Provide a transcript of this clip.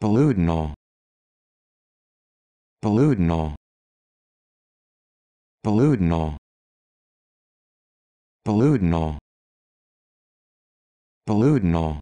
Poludinal. Poludinal. Poludinal. Poludinal. Poludinal.